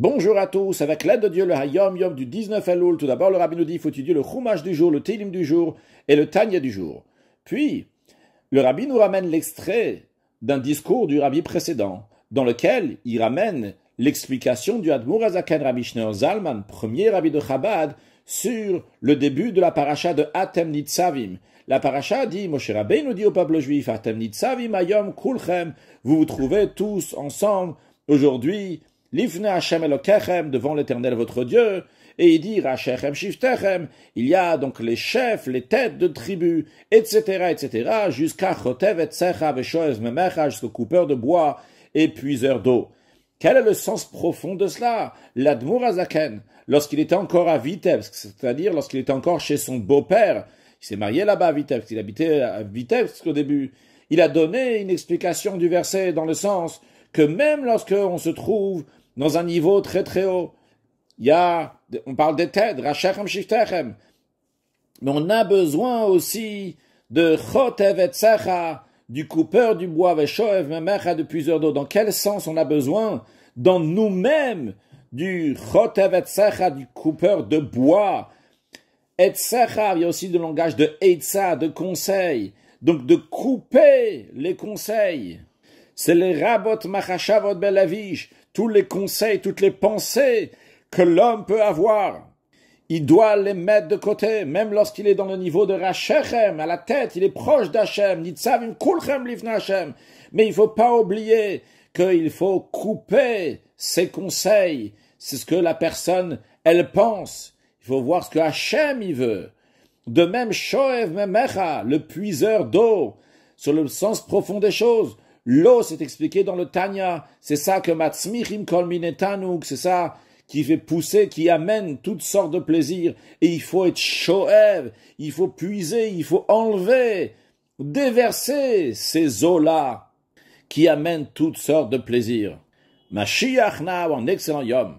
Bonjour à tous, avec l'aide de Dieu, le Hayom Yom du 19 Elul, tout d'abord le Rabbi nous dit, il faut étudier le Chumash du jour, le Télim du jour et le Tanya du jour. Puis, le Rabbi nous ramène l'extrait d'un discours du Rabbi précédent, dans lequel il ramène l'explication du Admur Azaken Rabbi Zalman, premier Rabbi de Chabad, sur le début de la paracha de Atem Nitzavim. La paracha dit, Moshe Rabbi nous dit au peuple juif, Atem Nitzavim, Hayom Kulchem, vous vous trouvez tous ensemble aujourd'hui, Livnez Hashem Elokechem, devant l'Éternel votre Dieu, et y dire Hashem Shifterem. il y a donc les chefs, les têtes de tribus, etc., etc., jusqu'à Chotev et Memecha, jusqu'au coupeur de bois et puiseur d'eau. Quel est le sens profond de cela L'Admour Azaken, lorsqu'il était encore à Vitebsk, c'est-à-dire lorsqu'il était encore chez son beau-père, il s'est marié là-bas à Vitebsk, il habitait à Vitebsk au début, il a donné une explication du verset dans le sens « que même lorsqu'on se trouve dans un niveau très très haut, il a, on parle des têtes, mais on a besoin aussi de Chotev et du coupeur du bois, Memecha, de plusieurs d'eau. Dans quel sens on a besoin Dans nous-mêmes, du Chotev et du coupeur de bois. Et il y a aussi le langage de etza, de conseil. Donc de couper les conseils. C'est les rabot machashavot belavich, tous les conseils, toutes les pensées que l'homme peut avoir. Il doit les mettre de côté, même lorsqu'il est dans le niveau de Rachechem, à la tête, il est proche d'Hachem, Nitzavim Kulchem livnachem. Mais il ne faut pas oublier qu'il faut couper ses conseils. C'est ce que la personne, elle pense. Il faut voir ce que Hachem, il veut. De même, Shoev Memecha, le puiseur d'eau, sur le sens profond des choses. L'eau, c'est expliqué dans le Tanya. C'est ça que Matzmichim Kolminetanuk, c'est ça qui fait pousser, qui amène toutes sortes de plaisirs. Et il faut être shoev, il faut puiser, il faut enlever, déverser ces eaux-là qui amènent toutes sortes de plaisirs. Mashiach en excellent yom.